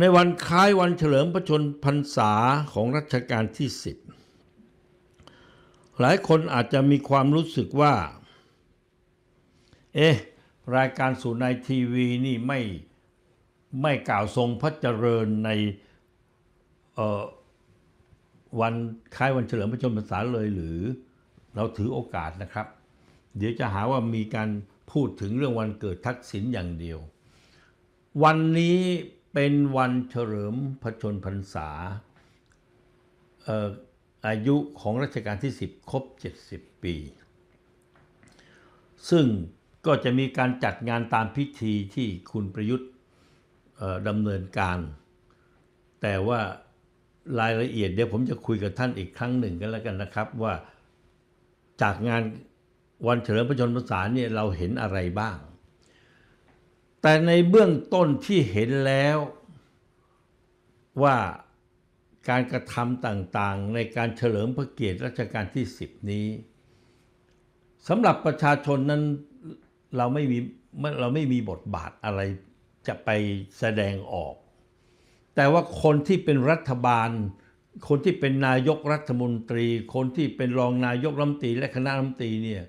ในวันคล้ายวันเฉลิมพระชนพรรษาของรัชกาลที่สิบหลายคนอาจจะมีความรู้สึกว่า เอ๊ะ รายการ สู่ใน ทีวีนี่ไม่ ไม่กล่าวทรงพระเจริญในวันคล้าย วันเฉลิมพระชนมพรรษาเลยหรือ เราถือโอกาสนะครับ เดี๋ยวจะหาว่ามีการพูดถึงเรื่องวันเกิดทักษิณอย่างเดียว วันนี้เป็นวันเฉลิมพระชนพรรษาอายุของรัชกาลที่ 10 ครบ 70 ปี ซึ่งก็จะมีการจัดงานตามพิธีที่คุณประยุทธ์ดำเนินการ แต่ว่ารายละเอียดเดี๋ยวผมจะคุยกับท่านอีกครั้งหนึ่งกันแล้วกันนะครับ ว่าจากงานวันเฉลิมพระชนมพรรษาเนี่ยเราเห็นอะไรบ้างแต่ในเบื้องต้นที่เห็นแล้วว่าการกระทำต่าง ๆ ในการเฉลิมพระเกียรติรัชกาลที่ 10 นี้สำหรับประชาชนนั้นเราไม่มีเราไม่มีบทบาทอะไรจะไปแสดงออก แต่ว่าคนที่เป็นรัฐบาล คนที่เป็นนายกรัฐมนตรี คนที่เป็นรองนายกรัฐมนตรีและคณะรัฐมนตรีเนี่ย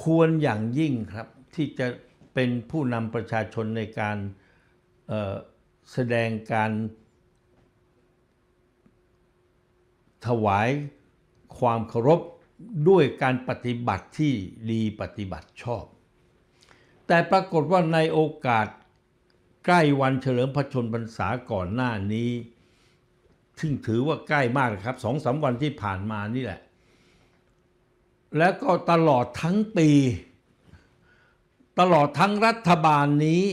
ควรอย่างยิ่งครับที่จะเป็นผู้นำประชาชนในการแสดงการถวายความเคารพด้วยการปฏิบัติที่ดีปฏิบัติชอบ แต่ปรากฏว่าในโอกาสใกล้วันเฉลิมพระชนพรรษาก่อนหน้านี้ ซึ่งถือว่าใกล้มากครับสองสาวันที่ผ่านมานี่แหละ แล้วก็ตลอดทั้งปีตลอดทั้งรัฐบาลนี้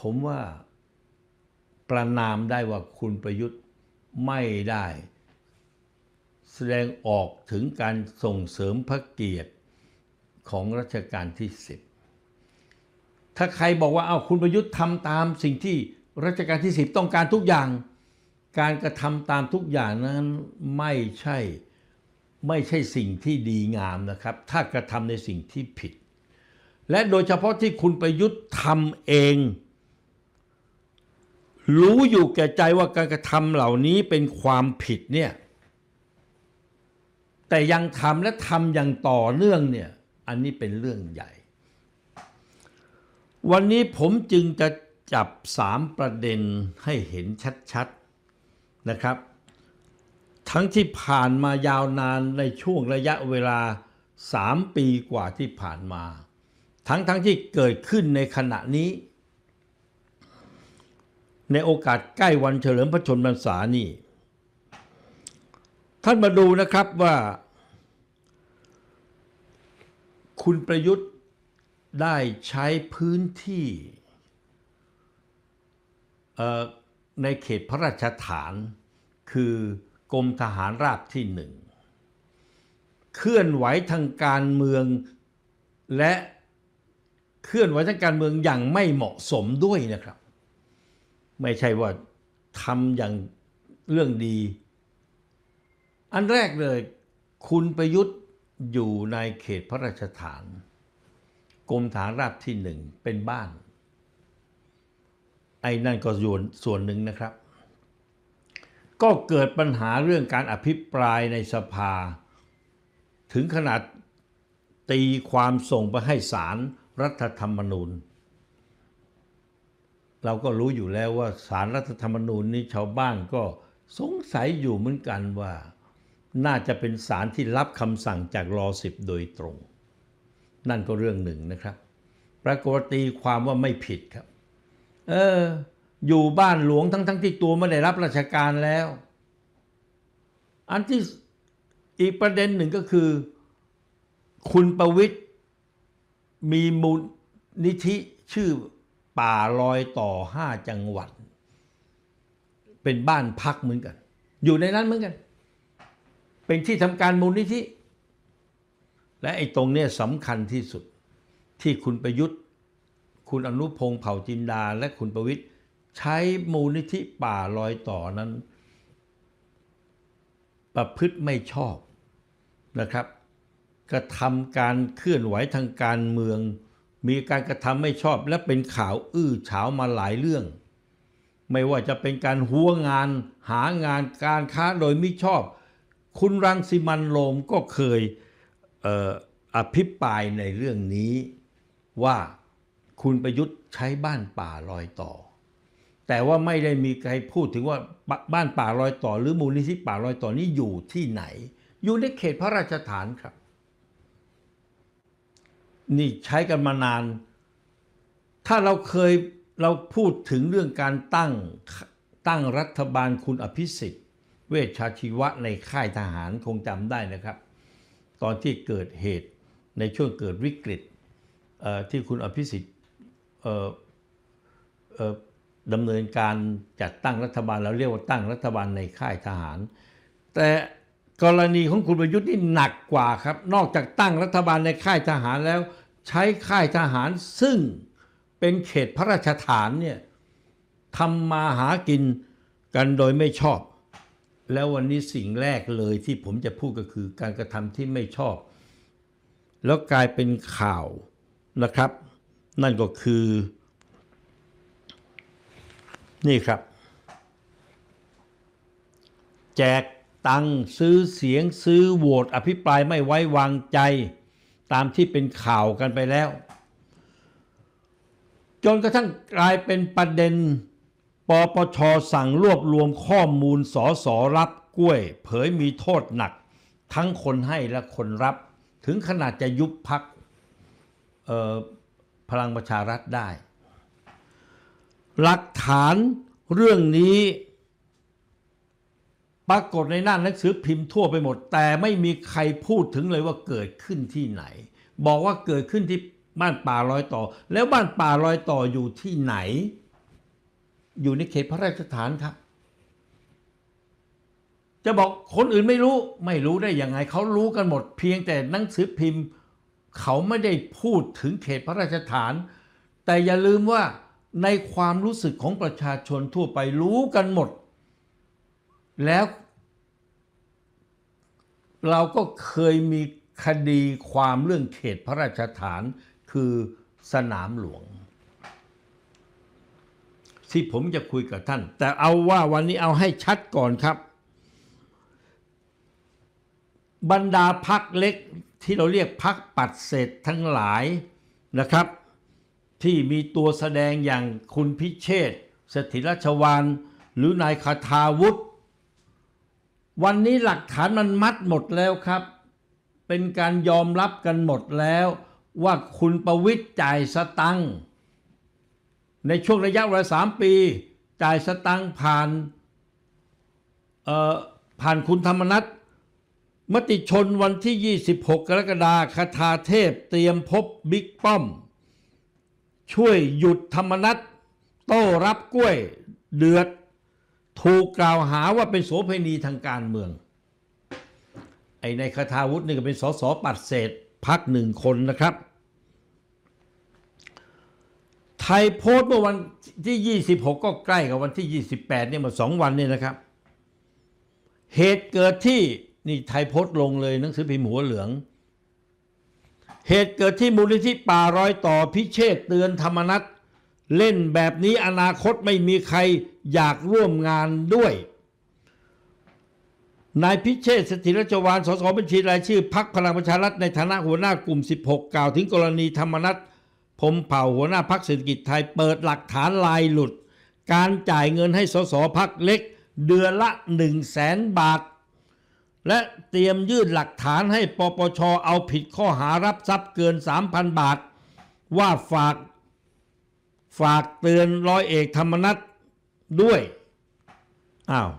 ผมว่าประนามได้ว่าคุณประยุทธ์ไม่ได้ แสดงออกถึงการส่งเสริมพระเกียรติของรัชกาลที่สิบถ้าใครบอกว่าเอาคุณประยุทธ์ทำตามสิ่งที่ รัชกาลที่สิบต้องการทุกอย่าง การกระทำตามทุกอย่างนั้นไม่ใช่ไม่ใช่สิ่งที่ดีงามนะครับ ถ้ากระทำในสิ่งที่ผิดและโดยเฉพาะที่คุณประยุทธ์ทำเอง รู้อยู่แก่ใจว่าการกระทำเหล่านี้เป็นความผิดเนี่ย แต่ยังทำและทำอย่างต่อเนื่องเนี่ย อันนี้เป็นเรื่องใหญ่ วันนี้ผมจึงจะจับสามประเด็นให้เห็นชัดๆ นะครับ ทั้งที่ผ่านมายาวนานในช่วงระยะเวลาสามปีกว่าที่ผ่านมาทั้งๆทที่เกิดขึ้นในขณะนี้ ในโอกาสใกล้วันเฉลิมพระชนมพรรษานี่ท่านมาดูนะครับว่าคุณประยุทธ์ได้ใช้พื้นที่ในเขตพระราชฐาน คือกรมทหารราบที่หนึ่ง เคลื่อนไหวทางการเมืองและเคลื่อนไหวทางการเมืองอย่างไม่เหมาะสมด้วยนะครับ ไม่ใช่ว่าทำอย่างเรื่องดี อันแรกเลย คุณประยุทธ์อยู่ในเขตพระราชฐาน กรมฐานราบที่หนึ่งเป็นบ้าน ไอ้นั่นก็ส่วนส่วนหนึ่งนะครับ ก็เกิดปัญหาเรื่องการอภิปรายในสภา ถึงขนาดตีความส่งไปให้ศาลรัฐธรรมนูญ เราก็รู้อยู่แล้วว่า สารรัฐธรรมนูญนี้ชาวบ้านก็สงสัยอยู่เหมือนกันว่าน่าจะเป็นสารที่รับคำสั่งจากรอสิบโดยตรง นั่นก็เรื่องหนึ่งนะครับ ปรากฏตีความว่าไม่ผิดครับ เอออยู่บ้านหลวงทั้ง ๆทที่ตัวไม่ได้รับราชการแล้ว อันที่อีกประเด็นหนึ่งก็คือคุณประวิทยมีมูลนิธิชื่อป่าลอยต่อห้าจังหวัด เป็นบ้านพักเหมือนกัน อยู่ในนั้นเหมือนกัน เป็นที่ทำการมูลนิธิ และไอ้ตรงเนี้ยสำคัญที่สุด ที่คุณประยุทธ์ คุณอนุพงษ์เผ่าจินดาและคุณประวิทย์ใช้มูลนิธิป่าลอยต่อนั้น ประพฤติไม่ชอบนะครับกระทำการเคลื่อนไหวทางการเมือง มีการกระทำไม่ชอบและเป็นข่าวอื้อเฉามาหลายเรื่อง ไม่ว่าจะเป็นการหัวงานหางานการค้าโดยมิชอบ คุณรังสิมันโลมก็เคยอออภิปรายในเรื่องนี้ว่าคุณประยุทธ์ใช้บ้านป่าลอยต่อ แต่ว่าไม่ได้มีใครพูดถึงว่าบ้านป่าลอยต่อหรือมูลนิธิป่าลอยต่อนี้อยู่ที่ไหนอยู่ในเขตพระราชฐานครับนี่ใช้กันมานาน ถ้าเราเคยเราพูดถึงเรื่องการตั้งตั้งรัฐบาลคุณอภิสิทธิ์ เวชชาชีวะในค่ายทหารคงจำได้นะครับ ตอนที่เกิดเหตุในช่วงเกิดวิกฤตที่คุณอภิสิทธิ์ดำเนินการจัดตั้งรัฐบาลเราเรียกว่าตั้งรัฐบาลในค่ายทหาร แต่กรณีของคุณประยุทธ์นี่หนักกว่าครับนอกจากตั้งรัฐบาลในค่ายทหารแล้ว ใช้ค่ายทหารซึ่งเป็นเขตพระราชฐานเนี่ยทำมาหากินกันโดยไม่ชอบ แล้ววันนี้สิ่งแรกเลยที่ผมจะพูดก็คือการกระทำที่ไม่ชอบ แล้วกลายเป็นข่าวนะครับ นั่นก็คือนี่ครับ แจกตังซื้อเสียงซื้อโหวตอภิปรายไม่ไว้วางใจตามที่เป็นข่าวกันไปแล้ว จนกระทั่งกลายเป็นประเด็นปปช สั่งรวบรวม ข้อมูลสอสอรับกล้วย เผยมีโทษหนัก ทั้งคนให้และคนรับ ถึงขนาดจะยุบพักพลังประชารัฐได้ หลักฐานเรื่องนี้ปรากฏในหน้าหนังสือพิมพ์ทั่วไปหมด แต่ไม่มีใครพูดถึงเลยว่าเกิดขึ้นที่ไหน บอกว่าเกิดขึ้นที่บ้านป่าลอยต่อ แล้วบ้านป่าลอยต่ออยู่ที่ไหน อยู่ในเขตพระราชฐานครับ จะบอกคนอื่นไม่รู้ ไม่รู้ได้ยังไงเขารู้กันหมด เพียงแต่หนังสือพิมพ์เขาไม่ได้พูดถึงเขตพระราชฐาน แต่อย่าลืมว่าในความรู้สึกของประชาชนทั่วไปรู้กันหมดแล้วเราก็เคยมีคดีความเรื่องเขตพระราชฐานคือสนามหลวง ที่ผมจะคุยกับท่าน แต่เอาว่าวันนี้เอาให้ชัดก่อนครับ บรรดาพักเล็กที่เราเรียกพักปัดเศษทั้งหลายนะครับ ที่มีตัวแสดงอย่างคุณพิเชษสถิรชวานหรือนายคาทาวุฒวันนี้หลักฐานมันมัดหมดแล้วครับ เป็นการยอมรับกันหมดแล้วว่าคุณประวิทย์จ่ายสตังค์ในช่วงระยะเวลาสามปี จ่ายสตังค์ผ่านเอ่อผ่านคุณธรรมนัฐมติชนวันที่ 26 กรกฎาคาถาเทพเตรียมพบบิ๊กป้อม ช่วยหยุดธรรมนัตโต้รับกล้วยเดือดถูกกล่าวหาว่าเป็นโสเภณีทางการเมือง ไอ้ในคาทาวุฒินี่ก็เป็นสสปัดเศษพักหนึ่งคนนะครับ ไทยโพสต์เมื่อวันที่ 26 ก็ใกล้กับวันที่ 28เนี่ยมาสองวันเนี่ยนะครับ เหตุเกิดที่ นี่ไทยโพสต์ลงเลยหนังสือพิมพ์หัวเหลือง เหตุเกิดที่มูลนิธิป่าร้อยต่อพิเชษเตือนธรรมนัตเล่นแบบนี้อนาคตไม่มีใครอยากร่วมงานด้วย นายพิเชษสถิรจวานสสบัญชีรายชื่อพักพลังประชารัฐในฐานะหัวหน้ากลุ่ม 16 กล่าวถึงกรณีธรรมนัตพมเผ่า หัวหน้าพักเศรษฐกิจไทยเปิดหลักฐานลายหลุด การจ่ายเงินให้สสพักเล็กเดือนละ1 0 0 0 0แสนบาท และเตรียมยื่นหลักฐานให้ปปช เอาผิดข้อหารับทรัพย์เกิน 3,000 บาท ว่าฝากฝากเตือนร้อยเอก ธรรมนัตด้วย อ้าว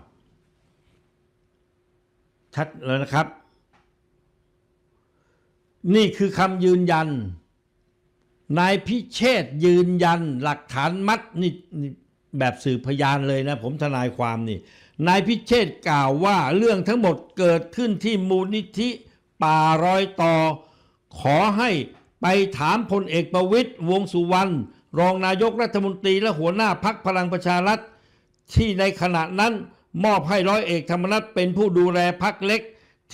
ชัดแล้วนะครับ นี่คือคำยืนยัน นายพิเชษยืนยันหลักฐานมัดนี่แบบสื่อพยานเลยนะผมทนายความนี่ นายพิเชษกล่าวว่าเรื่องทั้งหมดเกิดขึ้นที่มูลนิธิป่ารอยต่อ ขอให้ไปถามพลเอกประวิตยวงสุวรรณรองนายกรัฐมนตรี และหัวหน้าพักพลังประชารัฐที่ในขณะนั้นมอบให้ร้อยเอกธรรมนัฐเป็นผู้ดูแลพักเล็ก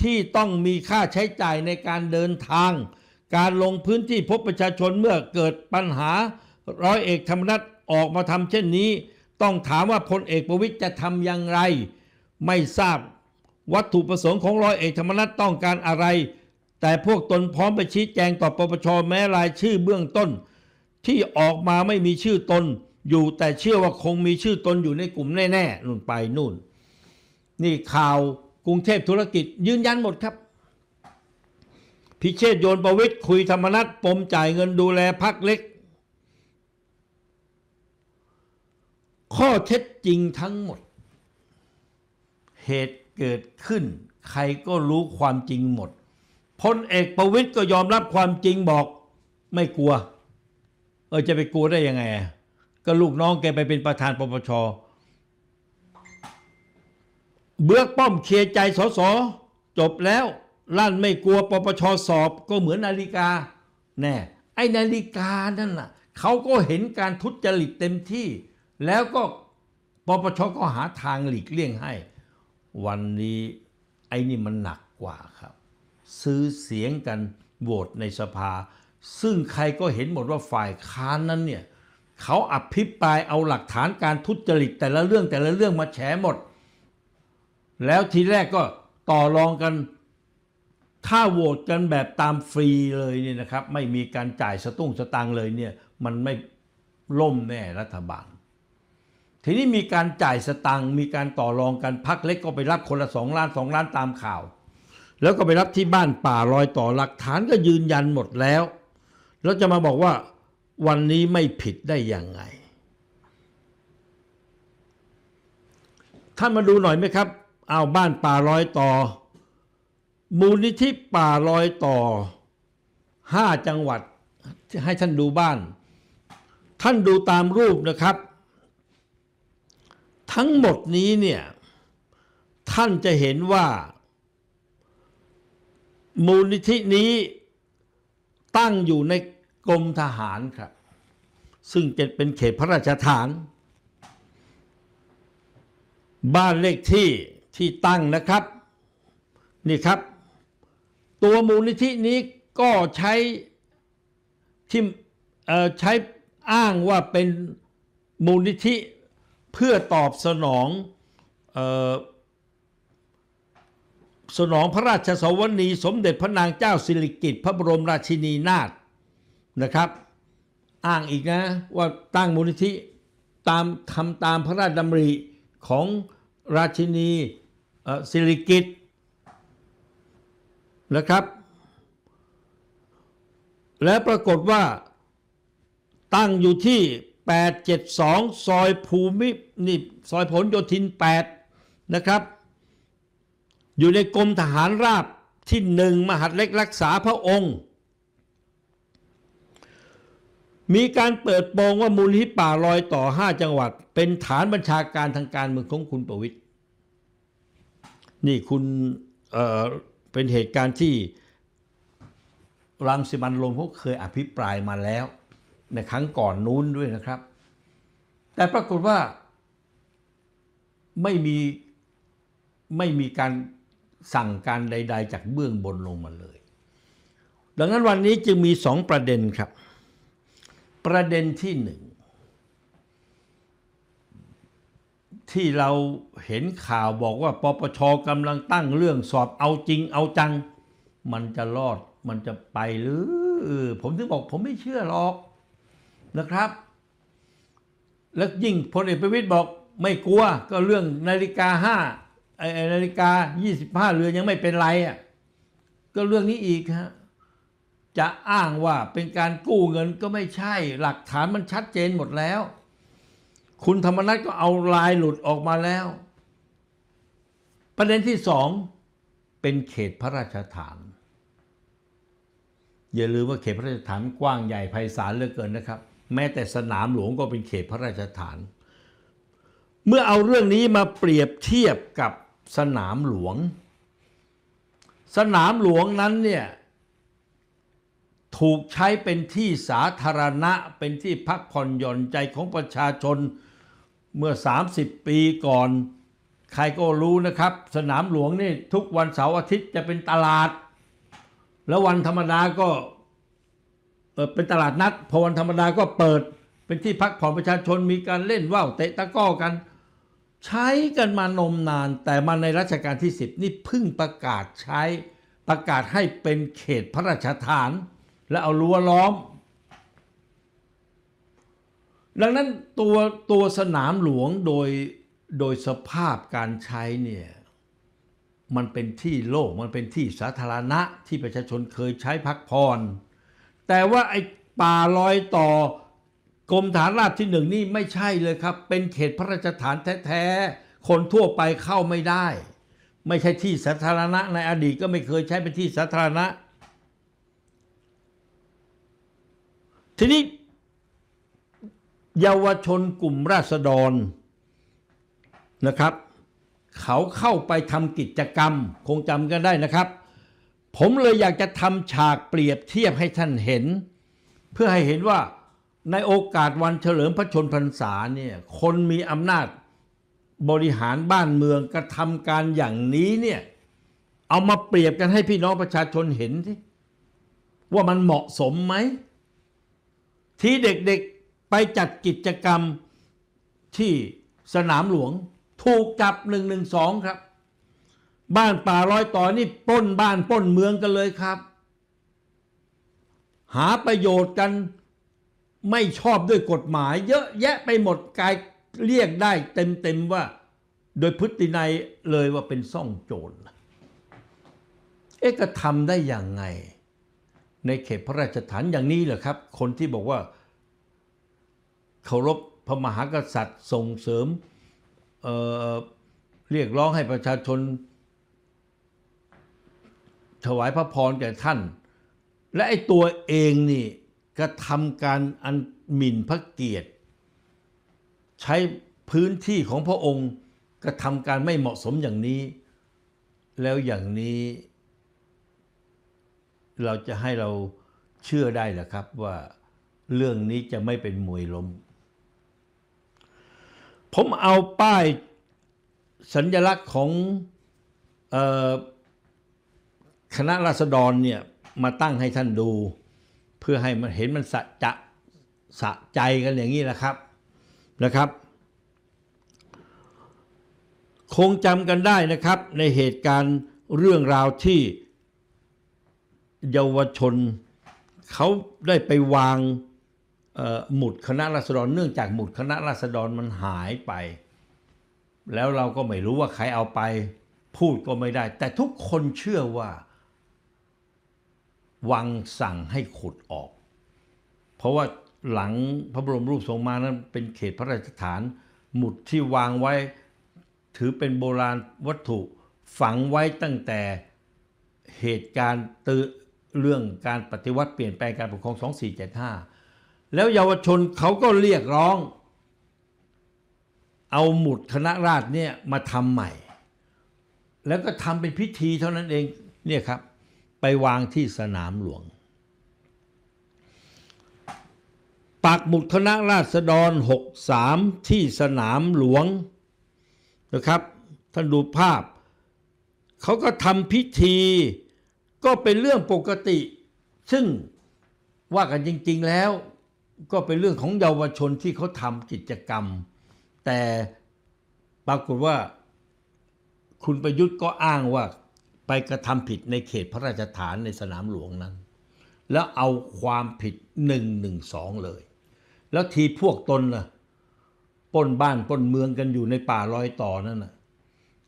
ที่ต้องมีค่าใช้จ่ายในการเดินทาง การลงพื้นที่พบประชาชนเมื่อเกิดปัญหา ร้อยเอกธรรมนัฐออกมาทำเช่นนี้ ต้องถามว่าพลเอกประวิทย์จะทำอย่างไร ไม่ทราบ วัตถุประสงค์ของร้อยเอกธรรมนัฐต้องการอะไร แต่พวกตนพร้อมไปชี้แจงต่อปปชแม้รายชื่อเบื้องต้น ที่ออกมาไม่มีชื่อตนอยู่ แต่เชื่อว่าคงมีชื่อตนอยู่ในกลุ่มแน่ๆนู่นไปนู่น นี่ข่าวกรุงเทพธุรกิจยืนยันหมดครับ พิเชษโยนประวิทย์ คุยธรรมนัตปมจ่ายเงินดูแลพักเล็ก ข้อเท็จจริงทั้งหมด เหตุเกิดขึ้น ใครก็รู้ความจริงหมดพลเอกประวิทย์ก็ยอมรับความจริงบอกไม่กลัว เออจะไปกลัวได้ยังไงก็ลูกน้องแกไปเป็นประธานปปชเบื้อป้อมเคลียร์ใจสสจบแล้วลั่นไม่กลัวปปชสอบ ก็เหมือนนาฬิกาแน่ไอ้นาฬิกานั่นน่ะเขาก็เห็นการทุจริตเต็มที่ แล้วก็ปปชก็หาทางหลีกเลี่ยงให้ วันนี้ไอ้นี่มันหนักกว่าครับ ซื้อเสียงกัน โหวตในสภา ซึ่งใครก็เห็นหมดว่าฝ่ายค้านนั้นเนี่ยเขาอภิปรายเอาหลักฐานการทุจริต แต่ละเรื่องแต่ละเรื่องมาแฉหมด แล้วทีแรกก็ต่อรองกันค่าโหวตกันแบบตามฟรีเลยเนี่ยนะครับ ไม่มีการจ่ายสตุ้งสตางเลยเนี่ย มันไม่ล่มแน่รัฐบาลทีนี้มีการจ่ายสตังมีการต่อรองกันพักเล็กก็ไปรับคนละสองล้านสองล้านตามข่าว แล้วก็ไปรับที่บ้านป่าลอยต่อหลักฐานก็ยืนยันหมดแล้วแล้วจะมาบอกว่าวันนี้ไม่ผิดได้อย่างไงท่านมาดูหน่อยไหมครับ เอาบ้านป่าร้อยต่อ มูลนิธิป่าร้อยต่อห้าจังหวัดให้ท่านดูบ้าน ท่านดูตามรูปนะครับ ทั้งหมดนี้เนี่ย ท่านจะเห็นว่า มูลนิธินี้ตั้งอยู่ในกรมทหารครับซึ่งเป็นเขตพระราชฐาน บ้านเลขที่ที่ตั้งนะครับ นี่ครับ ตัวมูลนิธินี้ก็ใช้ที่ใช้อ้างว่าเป็นมูลนิธิเพื่อตอบสนองสนองพระราชสวนีสมเด็จพระนางเจ้า สิริกิติ์พระบรมราชินีนาถนะครับอ้างอีกนะว่าตั้งมูลนิธิตามทำตามพระราชดำริของราชินีสิริกิตนะครับและปรากฏว่าตั้งอยู่ที่ 872ซอยภูมินี่ซอยผลโยธิน8นะครับอยู่ในกรมทหารราบที่หนึ่งมหาดเล็กรักษาพระองค์มีการเปิดโปงว่ามูลนิธิป่าลอยต่อ 5 จังหวัด เป็นฐานบัญชาการทางการเมืองของคุณประวิทย์ นี่คุณเเป็นเหตุการณ์ที่ รังสิมันลมเขาเคยอภิปรายมาแล้ว ในครั้งก่อนนู้นด้วยนะครับ แต่ปรากฏว่าไม่มี ไม่มีการสั่งการใด ๆ จากเบื้องบนลงมาเลย ดังนั้นวันนี้จึงมีสองประเด็นครับประเด็นที่หนึ่ง ที่เราเห็นข่าวบอกว่า ปปชกำลังตั้งเรื่องสอบเอาจริงเอาจัง มันจะรอดมันจะไปหรือผมถึงบอกผมไม่เชื่อหรอกนะครับ แล้วยิ่งพลเอกประวิตยบอกไม่กลัว ก็เรื่องนาฬิกาห้านาฬิกา25เรือนยังไม่เป็นไรอ่ะก็เรื่องนี้อีกฮะจะอ้างว่าเป็นการกู้เงินก็ไม่ใช่ หลักฐานมันชัดเจนหมดแล้ว คุณธรรมนัฐก็เอาลายหลุดออกมาแล้ว ประเด็นที่สองเป็นเขตพระราชฐาน อย่าลืมว่าเขตพระราชฐานกว้างใหญ่ไพศาลเหลือเกินนะครับ แม้แต่สนามหลวงก็เป็นเขตพระราชฐาน เมื่อเอาเรื่องนี้มาเปรียบเทียบกับสนามหลวง สนามหลวงนั้นเนี่ยถูกใช้เป็นที่สาธารณะเป็นที่พักผ่อนหย่อนใจของประชาชนเมื่อ 30 ปีก่อน ใครก็รู้นะครับ สนามหลวงนี่ ทุกวันเสาร์อาทิตย์จะเป็นตลาด แล้ววันธรรมดาก็เป็นตลาดนัดพอวันธรรมดาก็เปิดเป็นที่พักผ่อนประชาชนมีการเล่นว่าวเตะตะก้อกัน ใช้กันมานมนานแต่มาในรัชกาลที่10นี่เพิ่งประกาศใช้ประกาศให้เป็นเขตพระราชฐานแล้วเอา รั้วล้อม ดังนั้นตัว ตัวสนามหลวงโดยโดยสภาพการใช้เนี่ย มันเป็นที่โล่งมันเป็นที่สาธารณะที่ประชาชนเคยใช้พักผ่อนแต่ว่าไอ้ป่าลอยต่อกรมฐานราบที่หนึ่งนี่ไม่ใช่เลยครับ เป็นเขตพระราชฐานแท้ๆคนทั่วไปเข้าไม่ได้ ไม่ใช่ที่สาธารณะในอดีตก็ไม่เคยใช้ เป็นที่สาธารณะทีนี้เยาวชนกลุ่มราษฎรนะครับ เขาเข้าไปทำกิจกรรม คงจำกันได้นะครับ ผมเลยอยากจะทำฉากเปรียบเทียบให้ท่านเห็น เพื่อให้เห็นว่าในโอกาสวันเฉลิมพระชนพรรษาเนี่ยคนมีอำนาจบริหารบ้านเมืองกระทำการอย่างนี้เนี่ยเอามาเปรียบกันให้พี่น้องประชาชนเห็นสิว่ามันเหมาะสมไหมที่เด็กๆไปจัดกิจกรรมที่สนามหลวง ถูกจับหนึ่งหนึ่งสองครับ บ้านป่าร้อยต่อนี่ป้นบ้านป้นเมืองกันเลยครับ หาประโยชน์กันไม่ชอบด้วยกฎหมาย เยอะแยะไปหมดกายเรียกได้เต็มๆว่าโดยพฤตินัยเลยว่าเป็นซ่องโจรเอ๊ะกระทำได้อย่างไงในเขตพระราชฐานอย่างนี้เหรอครับ คนที่บอกว่าเคารพพระมหากษัตริย์ส่งเสริมเเรียกร้องให้ประชาชน ถวายพระพรแก่ท่าน และไอ้ตัวเองนี่กระทำการอันหมิ่นพระเกียรติ ใช้พื้นที่ของพระองค์กระทำการไม่เหมาะสมอย่างนี้ แล้วอย่างนี้เราจะให้เราเชื่อได้หรือครับว่าเรื่องนี้จะไม่เป็นมวยล้มผมเอาป้ายสัญลักษณ์ของคณะราษฎรเนี่ยมาตั้งให้ท่านดู เพื่อให้มันเห็นมันสะจะสะใจกันอย่างนี้แหละครับนะครับ คงจำกันได้นะครับในเหตุการณ์เรื่องราวที่เยาวชนเขาได้ไปวางหมุดคณะราษฎรเนื่องจากหมุดคณะราษฎรมันหายไป แล้วเราก็ไม่รู้ว่าใครเอาไปพูดก็ไม่ได้ แต่ทุกคนเชื่อว่า วังสั่งให้ขุดออก เพราะว่าหลังพระบรมรูปทรงมานั้นเป็นเขตพระราชฐานหมุดที่วางไว้ถือเป็นโบราณวัตถุฝังไว้ตั้งแต่เหตุการณ์ตืเรื่องการปฏิวัติเปลี่ยนแปลงการปกครอง 2475 แล้วเยาวชนเขาก็เรียกร้อง เอาหมุดคณะราษฎรเนี่ยมาทำใหม่ แล้วก็ทำเป็นพิธีเท่านั้นเอง เนี่ยครับ ไปวางที่สนามหลวงปักหมุดคณะราษฎร63 ที่สนามหลวงนะครับ ท่านดูภาพ เขาก็ทำพิธีก็เป็นเรื่องปกติ ซึ่งว่ากันจริง ๆ แล้ว ก็เป็นเรื่องของเยาวชนที่เขาทำกิจกรรม แต่ปรากฏว่าคุณประยุทธ์ก็อ้างว่า ไปกระทำผิดในเขตพระราชฐานในสนามหลวงนั้น แล้วเอาความผิดหนึ่งหนึ่งสองเลย แล้วทีพวกตนล่ะป้นบ้านป้นเมืองกันอยู่ในป่าลอยต่อนั่นน่ะ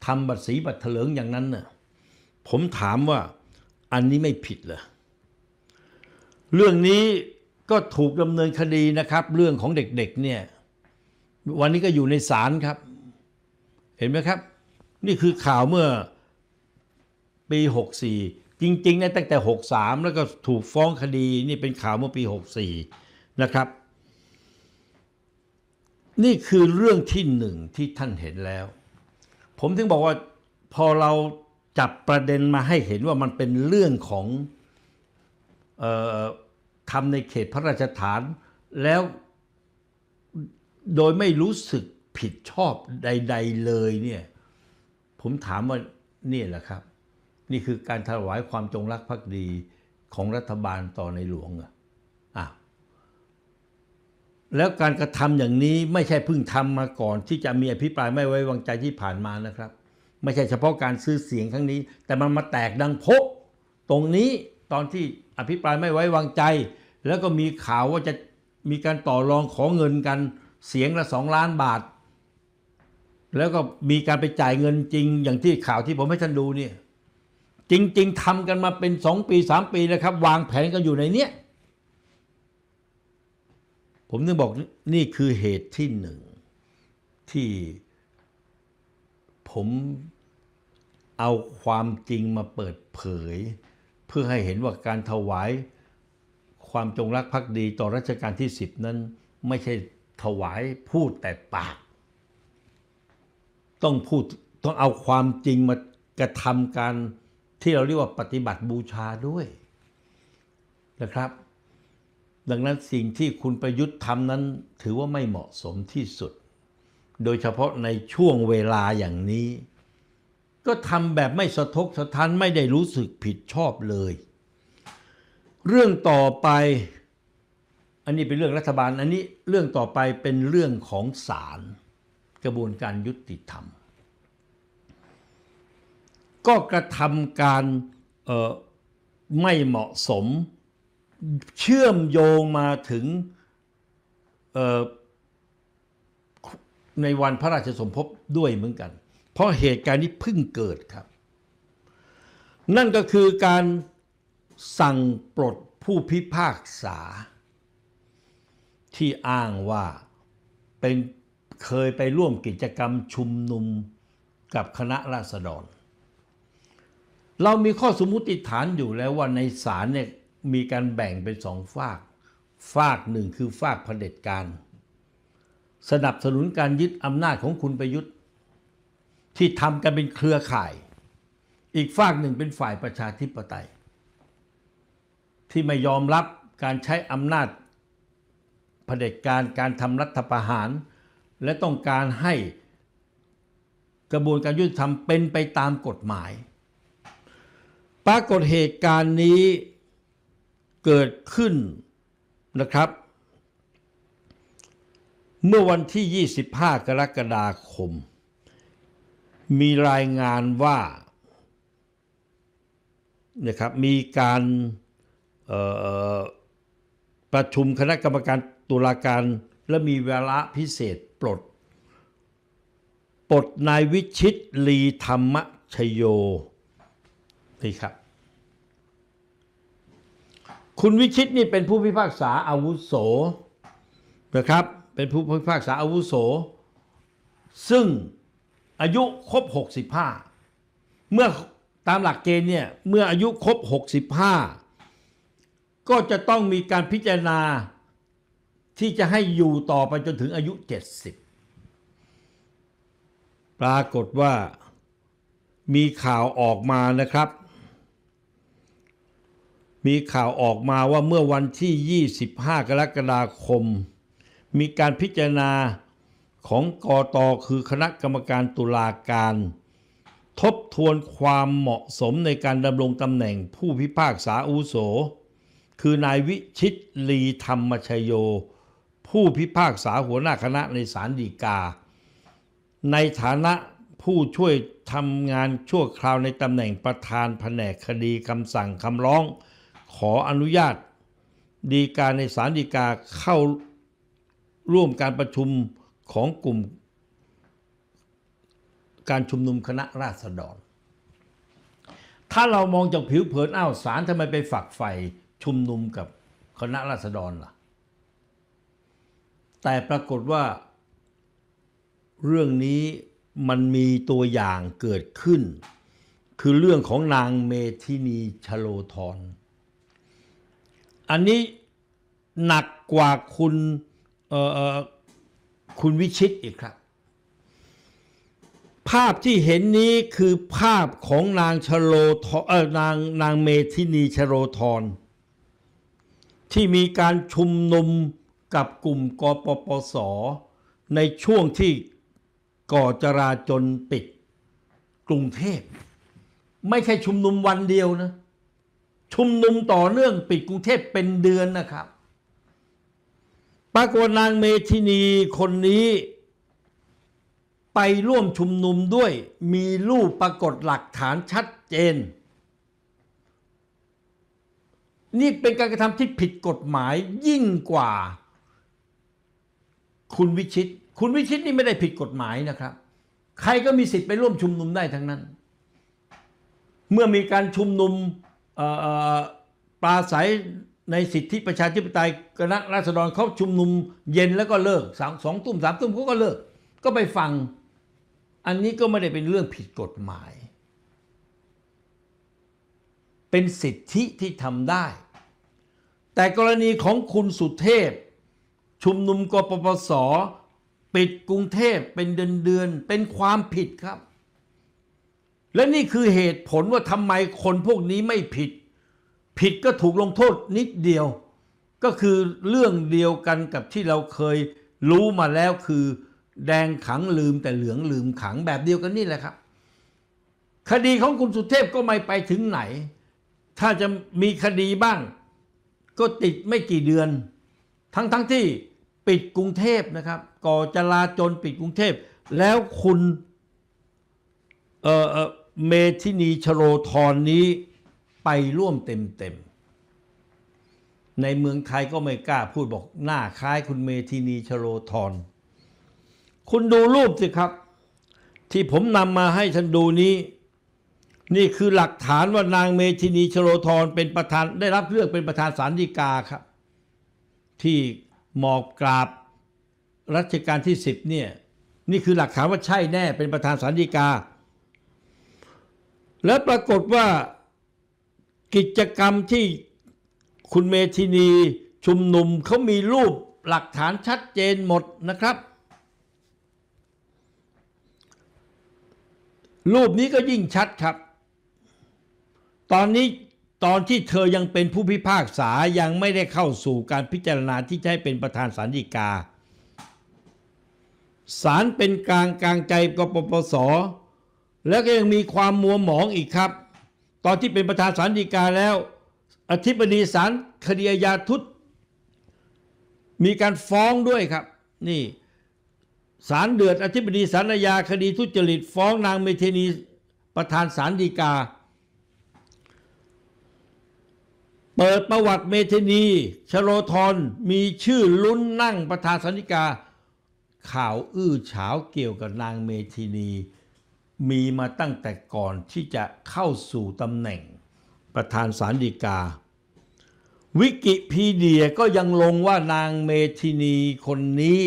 ทำบัตรสีบัตรเถลิงอย่างนั้นน่ะ ผมถามว่าอันนี้ไม่ผิดเลยเรื่องนี้ก็ถูกดำเนินคดีนะครับ เรื่องของเด็ก ๆเนี่ย วันนี้ก็อยู่ในศาลครับ เห็นไหมครับ นี่คือข่าวเมื่อปี 64 จริงๆนะตั้งแต่63 แล้วก็ถูกฟ้องคดี นี่เป็นข่าวเมื่อปี 64นะครับ นี่คือเรื่องที่หนึ่งที่ท่านเห็นแล้ว ผมถึงบอกว่าพอเราจับประเด็นมาให้เห็นว่ามันเป็นเรื่องของทำในเขตพระราชฐานแล้วโดยไม่รู้สึกผิดชอบใดๆเลยเนี่ย ผมถามว่านี่แหละครับ นี่คือการถวายความจงรักภักดีของรัฐบาลต่อในหลวงอ่ะแล้วการกระทำอย่างนี้ไม่ใช่เพิ่งทำมาก่อน ที่จะมีอภิปรายไม่ไว้วางใจที่ผ่านมานะครับไม่ใช่เฉพาะการซื้อเสียงครั้งนี้ แต่มันมาแตกดังพบตรงนี้ตอนที่อภิปรายไม่ไว้วางใจ แล้วก็มีข่าวว่าจะมีการต่อรองของเงินกันเสียงละสองล้านบาท แล้วก็มีการไปจ่ายเงินจริง อย่างที่ข่าวที่ผมให้ท่านดูเนี่ยจริง ๆทำกันมาเป็นสองปีสามปีนะครับ วางแผนกันอยู่ในเนี้ยผมนึงบอกนี่คือเหตุที่หนึ่งที่ผมเอาความจริงมาเปิดเผย เพื่อให้เห็นว่าการถวาย ความจงรักภักดีต่อรัชกาลที่ 10 นั้น ไม่ใช่ถวายพูดแต่ปาก ต้องพูดต้องเอาความจริงมากระทำการที่เราเรียกว่าปฏิบัติบูชาด้วยนะครับ ดังนั้นสิ่งที่คุณประยุทธ์ทำนั้น ถือว่าไม่เหมาะสมที่สุด โดยเฉพาะในช่วงเวลาอย่างนี้ก็ทำแบบไม่สะทกสะท้านไม่ได้รู้สึกผิดชอบเลย เรื่องต่อไปอันนี้เป็นเรื่องรัฐบาล อันนี้เรื่องต่อไปเป็นเรื่องของศาลกระบวนการยุติธรรม ก็กระทำการไม่เหมาะสมเชื่อมโยงมาถึงในวันพระราชสมภพด้วยเหมือนกันเพราะเหตุการณ์ที่เพิ่งเกิดครับ นั่นก็คือการสั่งปลดผู้พิพากษา ที่อ้างว่าเป็นเคยไปร่วมกิจกรรมชุมนุมกับคณะราษฎร เรามีข้อสมมติฐานอยู่แล้วว่าในศาลเนี่ยมีการแบ่งเป็นสองฝาก ฝากหนึ่งคือฝากเผด็จการ สนับสนุนการยึดอำนาจของคุณประยุทธที่ทำกันเป็นเครือข่าย อีกฝากหนึ่งเป็นฝ่ายประชาธิปไตย ที่ไม่ยอมรับการใช้อำนาจเผด็จการการทำรัฐประหารและต้องการให้กระบวนการยุติธรรมเป็นไปตามกฎหมาย ปรากฏเหตุการณ์นี้เกิดขึ้นนะครับ เมื่อวันที่ 25 กรกฎาคมมีรายงานว่านะครับมีการประชุมคณะกรรมการตุลาการและมีเวลาพิเศษปลด ปลดนายวิชิตลีธรรมชโย นี่ครับ คุณวิชิตนี่เป็นผู้พิพากษาอาวุโสนะครับเป็นผู้พิพากษาอาวุโส ซึ่งอายุครบ 65 เมื่อตามหลักเกณฑ์เนี่ย เมื่ออายุครบ 65 ก็จะต้องมีการพิจารณา ที่จะให้อยู่ต่อไปจนถึงอายุ 70 ปรากฏว่ามีข่าวออกมานะครับ มีข่าวออกมาว่าเมื่อวันที่ 25 กรกฎาคม มีการพิจารณาของกอตอคือคณะกรรมการตุลาการ ทบทวนความเหมาะสมในการดำรงตำแหน่งผู้พิพากษาอุโส คือนายวิชิตลีธรรมชโย ผู้พิพากษาหัวหน้าคณะในศาลฎีกา ในฐานะผู้ช่วยทำงานชั่วคราวในตำแหน่งประธานแผนกคดีคำสั่งคำร้อง ขออนุญาตดีกาในศาลฎีกาเข้าร่วมการประชุมของกลุ่มการชุมนุมคณะราษฎร ถ้าเรามองจากผิวเผินอ้าวสารทำไมไปฝักใฝ่ชุมนุมกับคณะราษฎรล่ะ แต่ปรากฏว่าเรื่องนี้มันมีตัวอย่างเกิดขึ้น คือเรื่องของนางเมธินีชโลธร อันนี้หนักกว่าคุณคุณวิชิตอีกครับ ภาพที่เห็นนี้คือภาพของนางชโลทเออนางนางเมธินีชโลธร ที่มีการชุมนุมกับกลุ่มกปปสในช่วงที่ก่อจราจนปิดกรุงเทพ ไม่ใช่ชุมนุมวันเดียวนะ ชุมนุมต่อเนื่องปิดกรุงเทพเป็นเดือนนะครับปรากฏนางเมธินีคนนี้ ไปร่วมชุมนุมด้วย มีรูปปรากฏหลักฐานชัดเจน นี่เป็นการกระทำที่ผิดกฎหมายยิ่งกว่า คุณวิชิต คุณวิชิตนี่ไม่ได้ผิดกฎหมายนะครับ ใครก็มีสิทธิ์ไปร่วมชุมนุมได้ทั้งนั้น เมื่อมีการชุมนุมปราศัยในสิทธิประชาธิปไตยคณะราษฎรเขาชุมนุมเย็นแล้วก็เลิกสองสองตุ่มสามตุ่มเขาก็เลิก ก็ไปฟัง อันนี้ก็ไม่ได้เป็นเรื่องผิดกฎหมาย เป็นสิทธิที่ทำได้ แต่กรณีของคุณสุเทพ ชุมนุมกปปสปิดกรุงเทพเป็นเดือนเดือนเป็นความผิดครับ และนี่คือเหตุผลว่าทำไมคนพวกนี้ไม่ผิดผิดก็ถูกลงโทษนิดเดียว ก็คือเรื่องเดียวกันกับที่เราเคยรู้มาแล้วคือ แดงขังลืมแต่เหลืองลืมขังแบบเดียวกันนี่แหละครับ คดีของ คุณสุเทพก็ไม่ไปถึงไหน ถ้าจะมีคดีบ้าง ก็ติดไม่กี่เดือน ทั้งทั้งที่ปิดกรุงเทพนะครับก่อจลาจลปิดกรุงเทพแล้วคุณเออ่เมธินีชโรธรนนี้ไปร่วมเต็มๆ ในเมืองไทยก็ไม่กล้าพูดบอกหน้าคล้าย คุณเมธินีชโลธร คุณดูรูปสิครับที่ผมนำมาให้ท่านดูนี้ นี่คือหลักฐานว่านางเมธินีชโลธรเป็นประธานได้รับเลือกเป็นประธานสารดีกาครับ ที่หมอบกราบรัชกาลที่สิบเนี่ยนี่คือหลักฐานว่าใช่แน่เป็นประธานสารดีกา และปรากฏว่ากิจกรรมที่คุณเมธินี ชุมนุมเขามีรูปหลักฐานชัดเจนหมดนะครับ รูปนี้ก็ยิ่งชัดครับตอนนี้ตอนที่เธอยังเป็นผู้พิพากษายังไม่ได้เข้าสู่การพิจารณาที่จะให้เป็นประธานสาลฎีกาศาลเป็นกลางกลางใจกปปส แล้วก็ยังมีความมัวหมองอีกครับตอนที่เป็นประธานศาลฎีกาแล้ว อธิบดีศาลคดีอาญาทุตมีการฟ้องด้วยครับนี่ศาลเดือดอธิบดีศาลอาญาคดีทุจริตฟ้องนางเมเทนีประธานศาลฎีกา เปิดประวัติเมเทนี ชโลธรมีชื่อลุ้นนั่งประธานศาลฎีกา ข่าวอื้อฉาวเกี่ยวกับนางเมทินีมีมาตั้งแต่ก่อนที่จะเข้าสู่ตำแหน่ง ประธานสารดีกา วิกิพีเดียก็ยังลงว่านางเมทินีคนนี้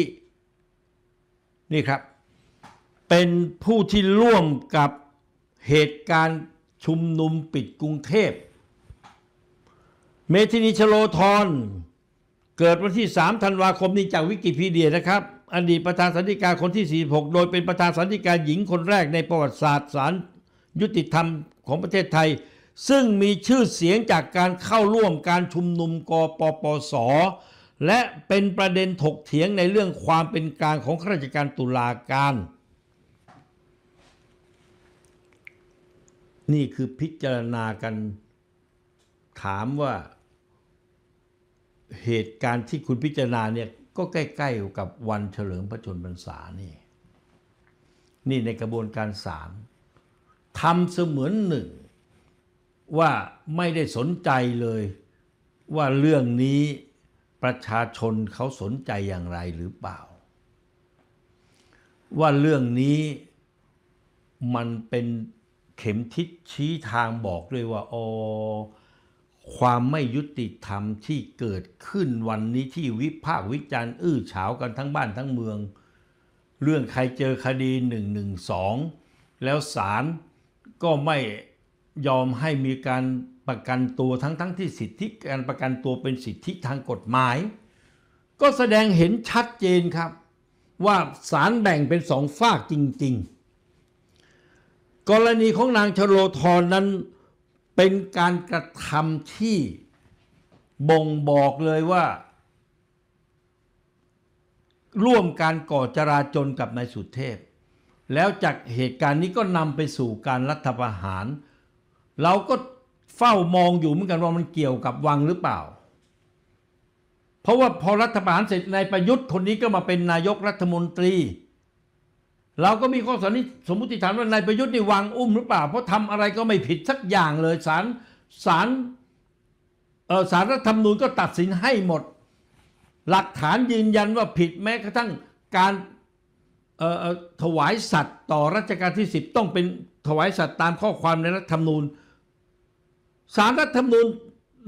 นี่ครับ เป็นผู้ที่ร่วมกับเหตุการณ์ชุมนุมปิดกรุงเทพ เมทินีชโลทรเกิดวันที่3ธันวาคมนี้จากวิกิพีเดียนะครับอดีตประธานสันติการคนที่46โดยเป็นประธานสันติการหญิงคนแรกในประวัติศาสตร์ศาลยุติธรรมของประเทศไทย ซึ่งมีชื่อเสียงจากการเข้าร่วมการชุมนุมกปปสและเป็นประเด็นถกเถียงในเรื่องความเป็นกลางของข้าราชการตุลาการ นี่คือพิจารณากัน ถามว่าเหตุการณ์ที่คุณพิจารณาเนี่ยก็ใกล้ๆกับวันเฉลิมพระชนมพรรษานี่ นี่ในกระบวนการศาลทำเสมือนหนึ่ง ว่าไม่ได้สนใจเลย ว่าเรื่องนี้ประชาชนเขาสนใจอย่างไรหรือเปล่า ว่าเรื่องนี้มันเป็นเข็มทิศชี้ทางบอกด้วยว่าอ๋อความไม่ยุติธรรมที่เกิดขึ้นวันนี้ที่วิพากษ์วิจารณ์อื้อเฉากันทั้งบ้านทั้งเมือง เรื่องใครเจอคดี1นึแล้วศาลก็ไม่ยอมให้มีการประกันตัวทั้งทั้งที่สิทธิการประกันตัวเป็นสิทธิทางกฎหมาย ก็แสดงเห็นชัดเจนครับ ว่าศาลแบ่งเป็นสองฝากจริง ๆ กรณีของนางชโลธรนนั้นเป็นการกระทำที่บ่งบอกเลยว่า ร่วมการก่อจราจนกับนายสุเทพ แล้วจากเหตุการณ์นี้ก็นำไปสู่การรัฐประหาร เราก็เฝ้ามองอยู่เหมือนกันว่ามันเกี่ยวกับวังหรือเปล่า เพราะว่าพอรัฐประหารเสร็จนายประยุทธ์คนนี้ก็มาเป็นนายกรัฐมนตรีเราก็มีข้อสันนิษสมมติฐานว่านายประยุทธ์นี่วางอุ้มหรือเปล่า เพราะทำอะไรก็ไม่ผิดสักอย่างเลยศาลศาลเออศาลรัฐธรรมนูญก็ตัดสินให้หมด หลักฐานยืนยันว่าผิดแม้กระทั่งการเอ่อถวายสัตว์ต่อรัชกาลที่ 10 ต้องเป็นถวายสัตว์ตามข้อความในรัฐธรรมนูญสารรัฐธรรมนูญ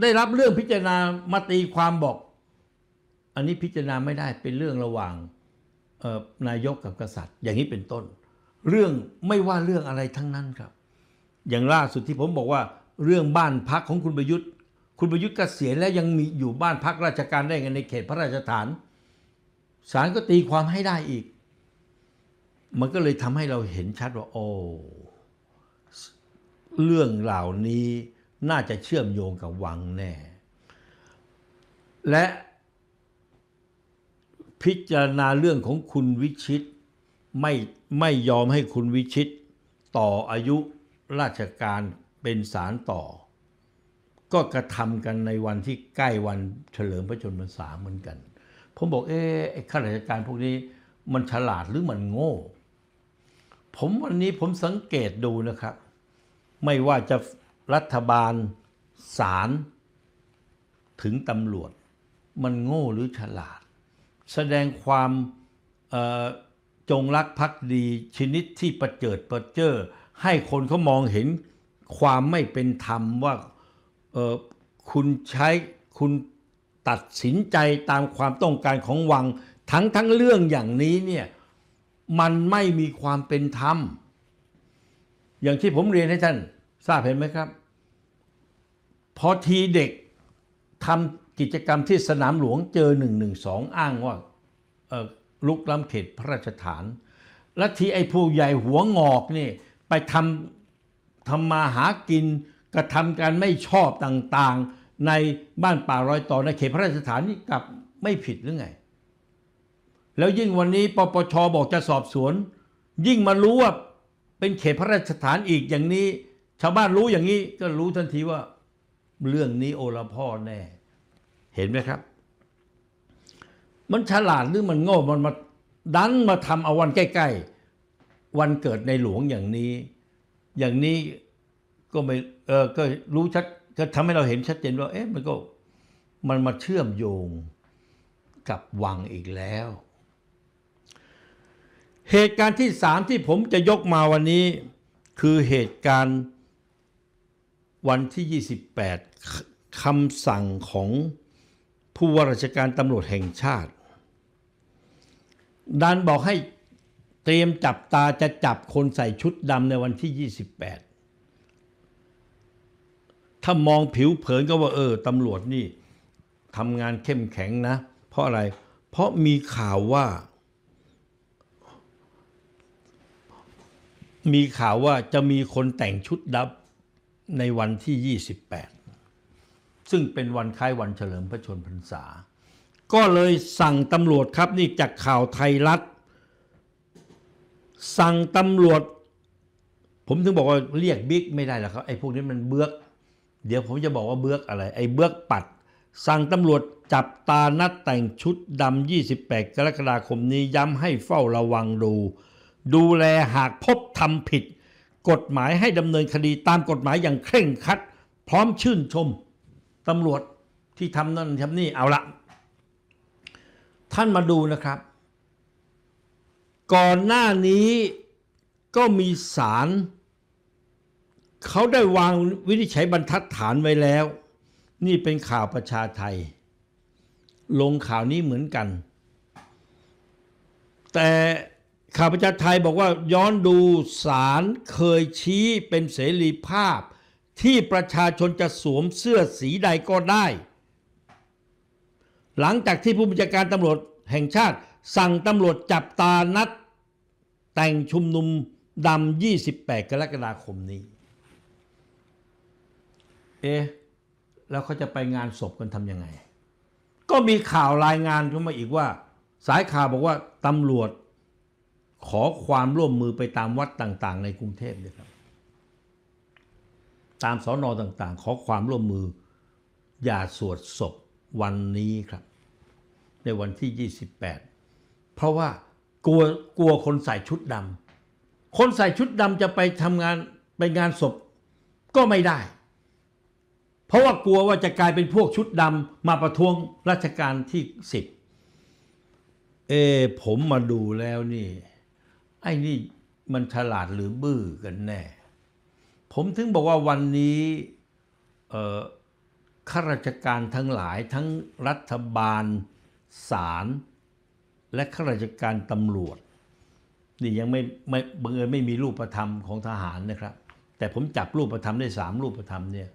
ได้รับเรื่องพิจารณามาตีความบอก อันนี้พิจารณาไม่ได้เป็นเรื่องระหว่างนายกกับกษัตริย์อย่างนี้เป็นต้น เรื่องไม่ว่าเรื่องอะไรทั้งนั้นครับ อย่างล่าสุดที่ผมบอกว่า เรื่องบ้านพักของคุณประยุทธ์ คุณประยุทธ์เกษียณแล้วยังมีอยู่บ้านพักราชการได้ไงในเขตพระราชฐานศาลก็ตีความให้ได้อีก มันก็เลยทำให้เราเห็นชัดว่า โอ้เรื่องเหล่านี้น่าจะเชื่อมโยงกับวังแน่และพิจารณาเรื่องของคุณวิชิตไม่ไม่ยอมให้คุณวิชิตต่ออายุราชการเป็นสารต่อ ก็กระทำกันในวันที่ใกล้วันเฉลิมพระชนมพรรษาเหมือนกัน ผมบอกเอ๊ะข้าราชการพวกนี้มันฉลาดหรือมันโง่ ผมวันนี้ผมสังเกตดูนะครับ ไม่ว่าจะรัฐบาลศาลถึงตำรวจมันโง่หรือฉลาดแสดงความจงรักภักดี ชนิดที่ประเจิดประเจ้อให้คนเขามองเห็นความไม่เป็นธรรมว่าคุณใช้คุณตัดสินใจตามความต้องการของวัง ทั้งทั้งเรื่องอย่างนี้เนี่ย มันไม่มีความเป็นธรรม อย่างที่ผมเรียนให้ท่าน ทราบเห็นไหมครับ พอทีเด็กทำกิจกรรมที่สนามหลวงเจอ 1 1สอ้างว่าลุกล้ำเขตพระราชฐาน และที่ไอ้ผู้ใหญ่หัวงอกนี่ ไปทำทำมาหากินกระทำการไม่ชอบต่าง ๆในบ้านป่ารอยต่อในเขตพระราชฐานนี่กลับไม่ผิดหรือไง แล้วยิ่งวันนี้ปปชบอกจะสอบสวน ยิ่งมารู้ว่าเป็นเขตพระราชฐานอีกอย่างนี้ ชาวบ้านรู้อย่างนี้ก็รู้ทันทีว่าเรื่องนี้โอละพ่อแน่เห็นไหมครับ มันฉลาดหรือมันโง่ มันมาดันมาทำเอาวันใกล้ๆ วันเกิดในหลวงอย่างนี้ อย่างนี้ก็ไม่เออก็รู้ชัดก็ทำให้เราเห็นชัดเจนว่าเอ๊ะมันก็ มันมาเชื่อมโยงกับวังอีกแล้ว เหตุการณ์ที่สามที่ผมจะยกมาวันนี้คือเหตุการณ์วันที่ 28คำสั่งของผู้ว่าราชการตำรวจแห่งชาติดันบอกให้เตรียมจับตาจะจับคนใส่ชุดดำในวันที่ 28 ถ้ามองผิวเผินก็ว่าเออตำรวจนี่ทำงานเข้มแข็งนะ เพราะอะไร เพราะมีข่าวว่า มีข่าวว่าจะมีคนแต่งชุดดำในวันที่ 28ซึ่งเป็นวันคล้ายวันเฉลิมพระชนพรรษา ก็เลยสั่งตำรวจครับนี่จากข่าวไทยรัฐ สั่งตำรวจ ผมถึงบอกว่าเรียกบิ๊กไม่ได้หรอกครับไอ้พวกนี้มันเบือก เดี๋ยวผมจะบอกว่าเบือกอะไร ไอ้เบือกปัด สั่งตำรวจจับตานัดแต่งชุดดำ28 กรกฎาคมนี้ย้ำให้เฝ้าระวังดู ดูแลหากพบทำผิด กฎหมายให้ดำเนินคดีตามกฎหมายอย่างเคร่งครัด พร้อมชื่นชมตำรวจที่ทำนั่นทำนี่เอาละท่านมาดูนะครับ ก่อนหน้านี้ก็มีศาลเขาได้วางวินิจฉัยบรรทัดฐานไว้แล้ว นี่เป็นข่าวประชาไทย ลงข่าวนี้เหมือนกัน แต่ข่าวประชาไทยบอกว่าย้อนดูศาลเคยชี้เป็นเสรีภาพที่ประชาชนจะสวมเสื้อสีใดก็ได้ หลังจากที่ผู้บัญชาการตำรวจแห่งชาติ สั่งตำรวจจับตา นัด แต่งชุมนุมดำ28 กรกฎาคมนี้ เอ๊ะแล้วเขาจะไปงานศพกันทำยังไง ก็มีข่าวรายงานเข้ามาอีกว่า สายข่าวบอกว่าตำรวจขอความร่วมมือไปตามวัดต่างๆในกรุงเทพเลยครับตามสอนอต่างๆ ขอความร่วมมือ อย่าสวดศพวันนี้ครับ ในวันที่ 28 เพราะว่ากลัวกลัวคนใส่ชุดดำคนใส่ชุดดำจะไปทำงาน ไปงานศพ ก็ไม่ได้ เพราะว่ากลัวว่าจะกลายเป็นพวกชุดดำมาประท้วงราชการที่สิบเอผมมาดูแล้วนี่ ไอ้นี่มันฉลาดหรือบื้อกันแน่ผมถึงบอกว่าวันนี้ข้าราชการทั้งหลายทั้งรัฐบาลศาลและข้าราชการตำรวจ นี่ยังไม่ไม่บังเอิญไม่มีรูปธรรมของทหารนะครับ แต่ผมจับรูปธรรมได้สามรูปธรรมเนี่ย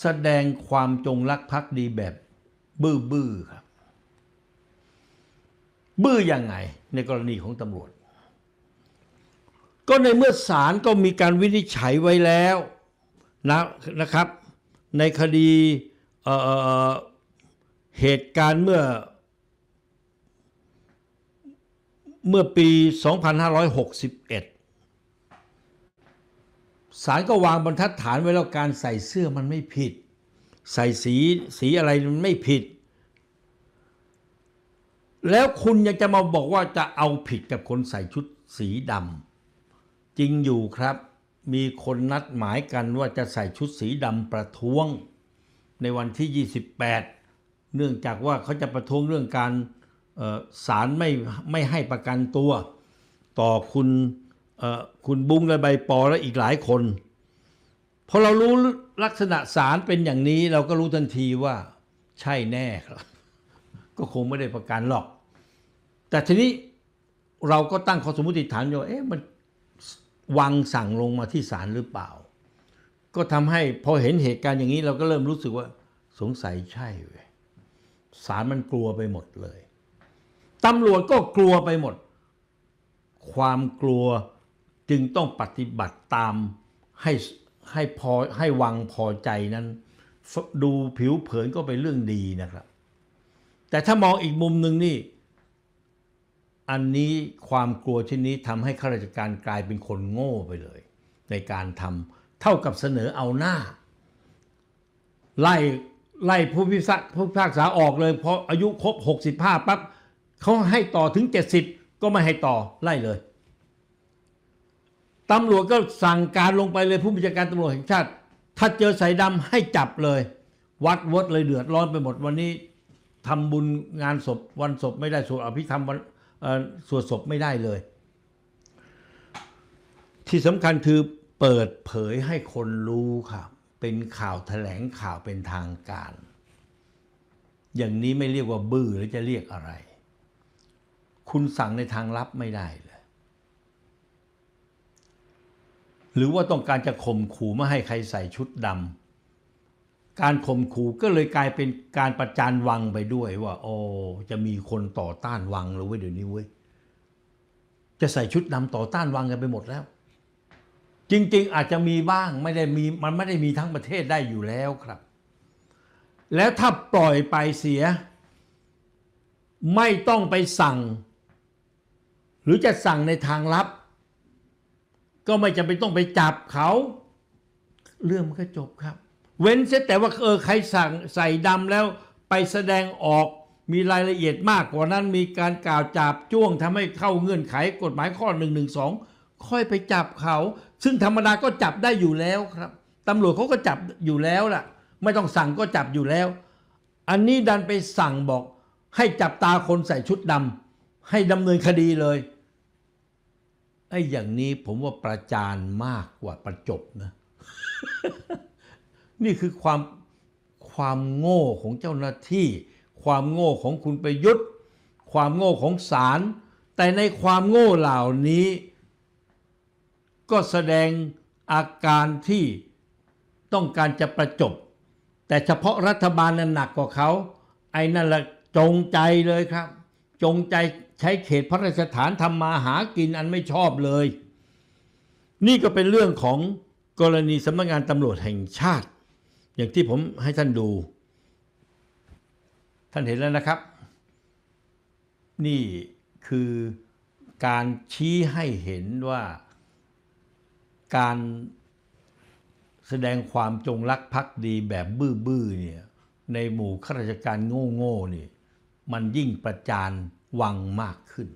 แสดงความจงรักภักดีแบบบื้อๆครับ บื้อยังไงในกรณีของตำรวจก็ในเมื่อศาลก็มีการวินิจฉัยไว้แล้วนะนะครับ ในคดีเเหตุการณ์เมื่อเมื่อปี 2561 ศาลก็วางบรรทัดฐานไว้แล้วการใส่เสื้อมันไม่ผิด ใส่สีสีอะไรมันไม่ผิด แล้วคุณยังจะมาบอกว่าจะเอาผิดกับคนใส่ชุดสีดำจริงอยู่ครับมีคนนัดหมายกันว่าจะใส่ชุดสีดำประท้วงในวันที่ 28 เนื่องจากว่าเขาจะประท้วงเรื่องการสารไม่ไม่ให้ประกันตัว ต่อคุณคุณบุ้งและใบปอและอีกหลายคนพอเรารู้ลักษณะสารเป็นอย่างนี้เราก็รู้ทันทีว่าใช่แน่ครับ ก็คงไม่ได้ประกันหรอก แต่ทีนี้เราก็ตั้งข้อสมมติฐานอยู่เอ๊ะมันวังสั่งลงมาที่ศาลหรือเปล่า ก็ทำให้พอเห็นเหตุการณ์อย่างนี้เราก็เริ่มรู้สึกว่าสงสัยใช่เว้ยศาลมันกลัวไปหมดเลยตำรวจก็กลัวไปหมด ความกลัวจึงต้องปฏิบัติตามให้ให้พอให้วังพอใจนั้น ดูผิวเผินก็เป็นเรื่องดีนะครับ แต่ถ้ามองอีกมุมหนึ่งนี่อันนี้ความกลัวชิ้นนี้ทำให้ข้าราชการกลายเป็นคนโง่ไปเลย ในการทำเท่ากับเสนอเอาหน้า ไล่ไล่ผู้พิพากผู้พิพากษาออกเลยเพราะอายุครบ65ปั๊บเขาให้ต่อถึง70ก็ไม่ให้ต่อไล่เลยตำรวจก็สั่งการลงไปเลยผู้บัญชาการตำรวจแห่งชาติ ถ้าเจอสายดำให้จับเลย วัดวดเลยเดือดร้อนไปหมดวันนี้ทำบุญงานศพวันศพไม่ได้สวดอภิธรรมวันสวดศพไม่ได้เลย ที่สำคัญคือเปิดเผยให้คนรู้ค่ะเป็นข่าวแถลงข่าวเป็นทางการ อย่างนี้ไม่เรียกว่าบื้อหรือจะเรียกอะไร คุณสั่งในทางลับไม่ได้เลย หรือว่าต้องการจะข่มขู่ไม่ให้ใครใส่ชุดดำการข่มขู่ก็เลยกลายเป็นการประจานวังไปด้วย ว่าโอ้จะมีคนต่อต้านวังเลยเว้ยเดี๋ยวนี้เว้ยจะใส่ชุดดำต่อต้านวังกันไปหมดแล้ว จริง ๆ อาจจะมีบ้างไม่ได้มีมันไม่ได้มีทั้งประเทศได้อยู่แล้วครับ แล้วถ้าปล่อยไปเสีย ไม่ต้องไปสั่ง หรือจะสั่งในทางลับ ก็ไม่จำเป็นต้องไปจับเขา เรื่องมันก็จบครับเว้นเสียแต่ว่าเออใครสั่งใส่ดำแล้วไปแสดงออกมีรายละเอียดมากกว่านั้นมีการกล่าวจับจ้วงทำให้เข้าเงื่อนไข กฎหมายข้อ1นึค่อยไปจับเขา ซึ่งธรรมดาก็จับได้อยู่แล้วครับตำรวจเขาก็จับอยู่แล้วล่ะ ไม่ต้องสั่งก็จับอยู่แล้ว อันนี้ดันไปสั่งบอก ให้จับตาคนใส่ชุดดำให้ดำเนินคดีเลยไอ้อย่างนี้ผมว่าประจานมากกว่าประจบนะนี่คือความความโง่ของเจ้าหน้าที่ ความโง่ของคุณประยุทธ์ ความโง่ของศาลแต่ในความโง่เหล่านี้ ก็แสดงอาการที่ต้องการจะประจบ แต่เฉพาะรัฐบาลนั้นหนักกว่าเขาไอ้นั่นละจงใจเลยครับ จงใจใช้เขตพระราชฐานทำมาหากินอันไม่ชอบเลย นี่ก็เป็นเรื่องของกรณีสำนักงงานตำรวจแห่งชาติอย่างที่ผมให้ท่านดู ท่านเห็นแล้วนะครับ นี่คือการชี้ให้เห็นว่าการแสดงความจงรักภักดีแบบบื้อๆเนี่ย ในหมู่ข้าราชการโง่ๆนี่ มันยิ่งประจานวังมากขึ้น